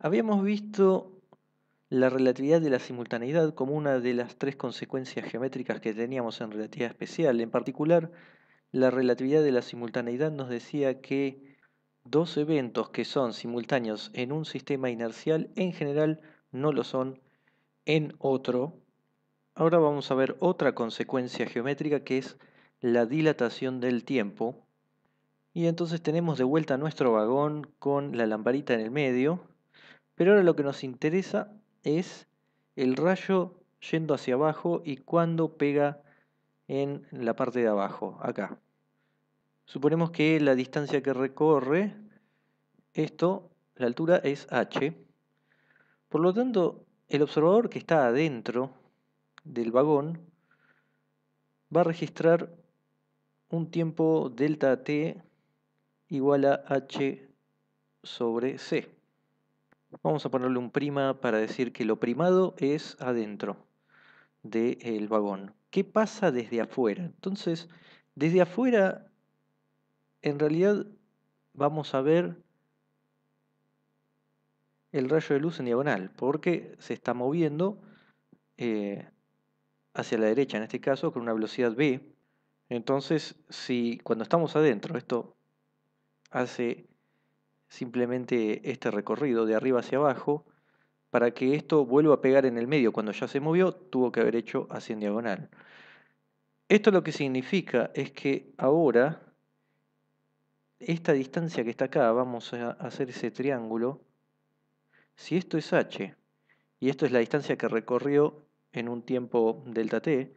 Habíamos visto la relatividad de la simultaneidad como una de las tres consecuencias geométricas que teníamos en relatividad especial. En particular, la relatividad de la simultaneidad nos decía que dos eventos que son simultáneos en un sistema inercial en general no lo son en otro. Ahora vamos a ver otra consecuencia geométrica que es la dilatación del tiempo. Y entonces tenemos de vuelta nuestro vagón con la lamparita en el medio pero ahora lo que nos interesa es el rayo yendo hacia abajo y cuando pega en la parte de abajo, acá. Suponemos que la distancia que recorre esto, la altura es h. Por lo tanto, el observador que está adentro del vagón va a registrar un tiempo delta t igual a h sobre c. Vamos a ponerle un prima para decir que lo primado es adentro del vagón. ¿Qué pasa desde afuera? Entonces, desde afuera, en realidad, vamos a ver el rayo de luz en diagonal, porque se está moviendo eh, hacia la derecha, en este caso con una velocidad B. Entonces, si cuando estamos adentro, esto hace simplemente este recorrido de arriba hacia abajo para que esto vuelva a pegar en el medio. Cuando ya se movió, tuvo que haber hecho así en diagonal. Esto lo que significa es que ahora esta distancia que está acá, vamos a hacer ese triángulo. Si esto es h, y esto es la distancia que recorrió en un tiempo delta t,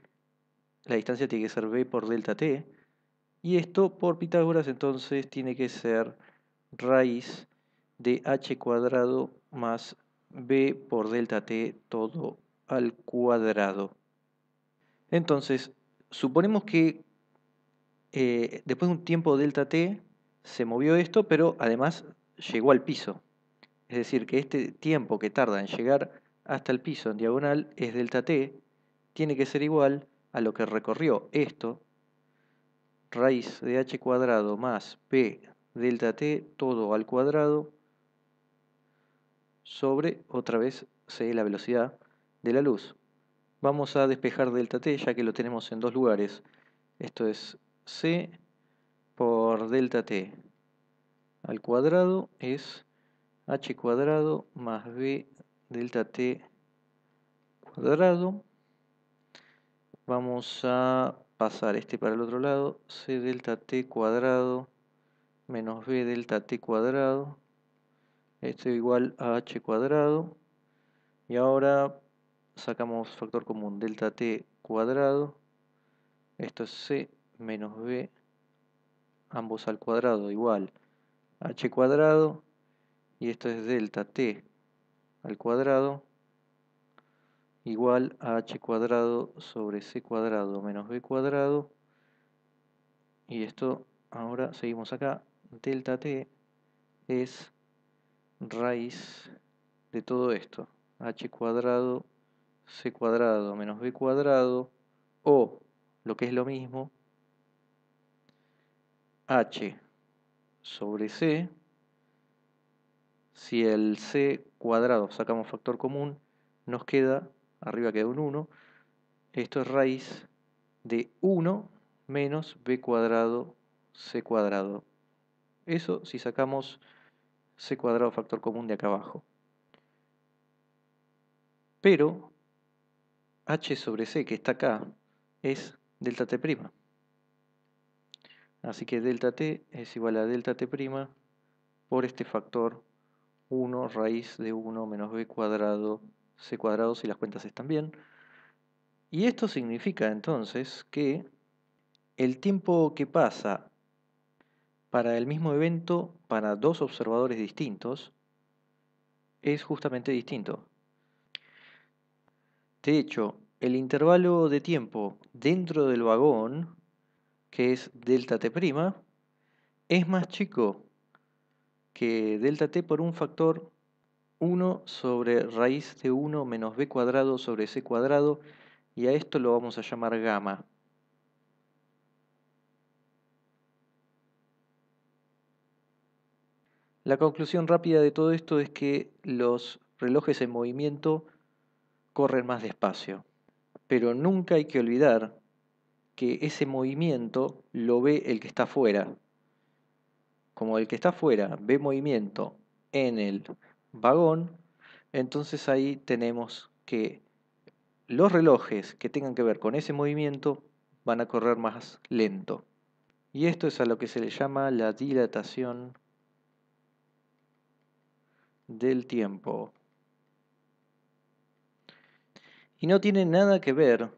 la distancia tiene que ser b por delta t, y esto por Pitágoras entonces tiene que ser raíz de h cuadrado más b por delta t todo al cuadrado. Entonces, suponemos que eh, después de un tiempo delta t se movió esto, pero además llegó al piso. Es decir, que este tiempo que tarda en llegar hasta el piso en diagonal es delta t, tiene que ser igual a lo que recorrió esto, raíz de h cuadrado más p delta t todo al cuadrado sobre otra vez c la velocidad de la luz. Vamos a despejar delta t ya que lo tenemos en dos lugares. Esto es c por delta t al cuadrado es h cuadrado más b delta t cuadrado. Vamos a pasar este para el otro lado, c delta t cuadrado menos b delta t cuadrado. Esto igual a h cuadrado. Y ahora sacamos factor común, delta t cuadrado. Esto es c menos b, ambos al cuadrado, igual h cuadrado. Y esto es delta t al cuadrado igual a h cuadrado sobre c cuadrado menos b cuadrado y esto ahora seguimos acá delta t es raíz de todo esto. h cuadrado, c cuadrado menos b cuadrado o, lo que es lo mismo, h sobre c. Si el c cuadrado sacamos factor común, nos queda, arriba queda un 1, esto es raíz de 1 menos b cuadrado c cuadrado eso si sacamos c cuadrado factor común de acá abajo. Pero h sobre c que está acá es delta t prima. Así que delta t es igual a delta t prima por este factor 1 raíz de 1 menos b cuadrado c cuadrado si las cuentas están bien. Y esto significa entonces que el tiempo que pasa para el mismo evento, para dos observadores distintos, es justamente distinto. De hecho, el intervalo de tiempo dentro del vagón, que es delta t', es más chico que delta t por un factor 1 sobre raíz de 1 menos b cuadrado sobre c cuadrado, y a esto lo vamos a llamar gamma. La conclusión rápida de todo esto es que los relojes en movimiento corren más despacio, pero nunca hay que olvidar que ese movimiento lo ve el que está fuera. Como el que está fuera ve movimiento en el vagón, entonces ahí tenemos que los relojes que tengan que ver con ese movimiento van a correr más lento. Y esto es a lo que se le llama la dilatación del tiempo. Y no tiene nada que ver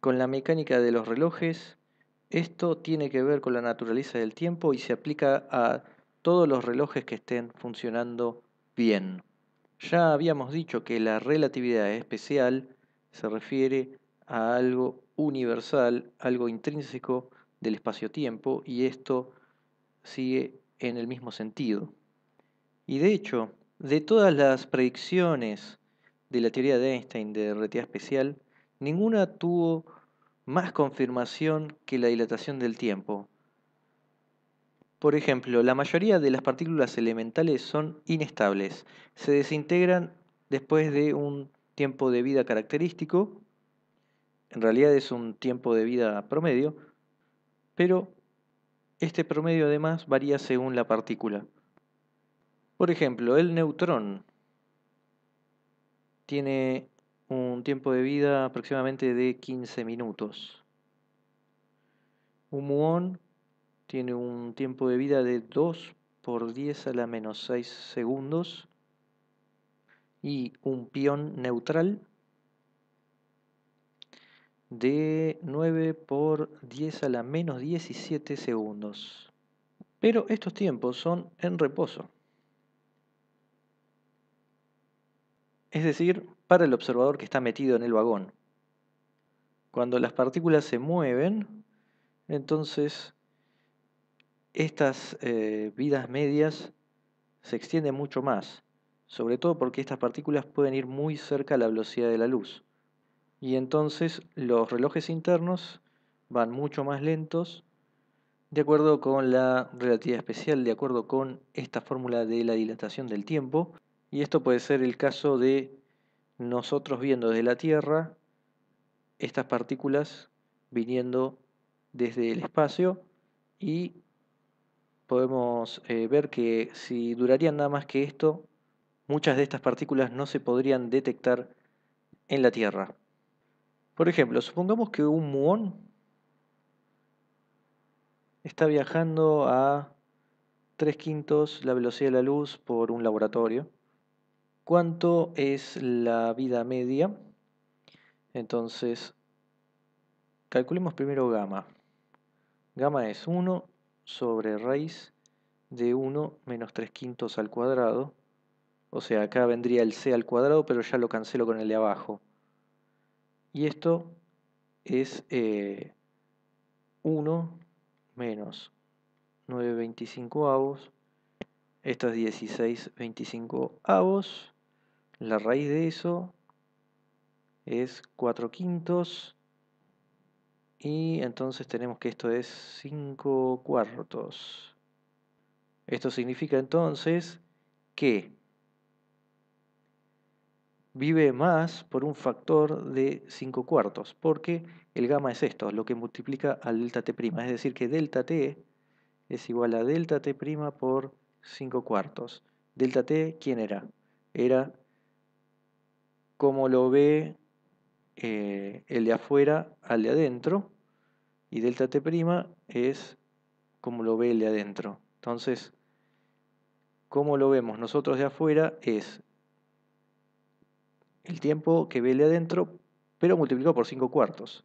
con la mecánica de los relojes, esto tiene que ver con la naturaleza del tiempo y se aplica a todos los relojes que estén funcionando bien. Ya habíamos dicho que la relatividad especial se refiere a algo universal, algo intrínseco del espacio-tiempo y esto sigue en el mismo sentido. Y de hecho, de todas las predicciones de la teoría de Einstein de relatividad especial, ninguna tuvo más confirmación que la dilatación del tiempo. Por ejemplo, la mayoría de las partículas elementales son inestables, se desintegran después de un tiempo de vida característico, en realidad es un tiempo de vida promedio, pero este promedio además varía según la partícula. Por ejemplo, el neutrón tiene un tiempo de vida aproximadamente de 15 minutos. Un muón tiene un tiempo de vida de 2 por 10 a la menos 6 segundos. Y un pión neutral de 9 por 10 a la menos 17 segundos. Pero estos tiempos son en reposo. es decir, para el observador que está metido en el vagón. Cuando las partículas se mueven, entonces estas eh, vidas medias se extienden mucho más, sobre todo porque estas partículas pueden ir muy cerca a la velocidad de la luz. Y entonces los relojes internos van mucho más lentos, de acuerdo con la relatividad especial, de acuerdo con esta fórmula de la dilatación del tiempo, y esto puede ser el caso de nosotros viendo desde la Tierra estas partículas viniendo desde el espacio y podemos eh, ver que si durarían nada más que esto, muchas de estas partículas no se podrían detectar en la Tierra. Por ejemplo, supongamos que un muón está viajando a tres quintos la velocidad de la luz por un laboratorio cuánto es la vida media. Entonces, calculemos primero gamma. Gamma es 1 sobre raíz de 1 menos 3 quintos al cuadrado. O sea, acá vendría el c al cuadrado, pero ya lo cancelo con el de abajo. Y esto es 1 eh, menos 9 25 avos. Esto es 16 25 avos la raíz de eso es 4 quintos. Y entonces tenemos que esto es 5 cuartos. Esto significa entonces que vive más por un factor de 5 cuartos, porque el gamma es esto, lo que multiplica al delta t', es decir que delta t es igual a delta t' por 5 cuartos. ¿Delta t quién era? Era como lo ve eh, el de afuera al de adentro y delta t' es como lo ve el de adentro. Entonces, como lo vemos nosotros de afuera es el tiempo que ve el de adentro, pero multiplicado por 5 cuartos.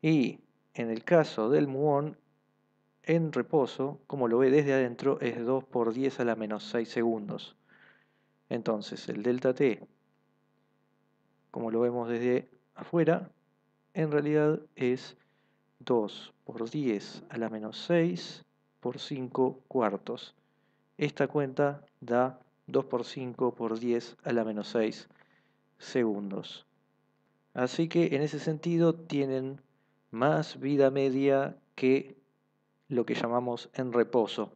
Y en el caso del muón, en reposo, como lo ve desde adentro, es 2 por 10 a la menos 6 segundos. Entonces, el delta t como lo vemos desde afuera, en realidad es 2 por 10 a la menos 6 por 5 cuartos. Esta cuenta da 2 por 5 por 10 a la menos 6 segundos. Así que en ese sentido tienen más vida media que lo que llamamos en reposo.